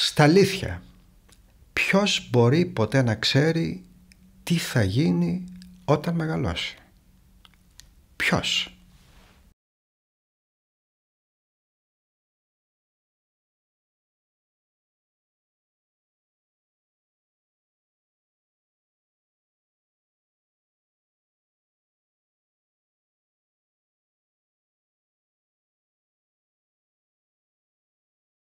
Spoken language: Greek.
Στα αλήθεια, ποιος μπορεί ποτέ να ξέρει τι θα γίνει όταν μεγαλώσει. Ποιος.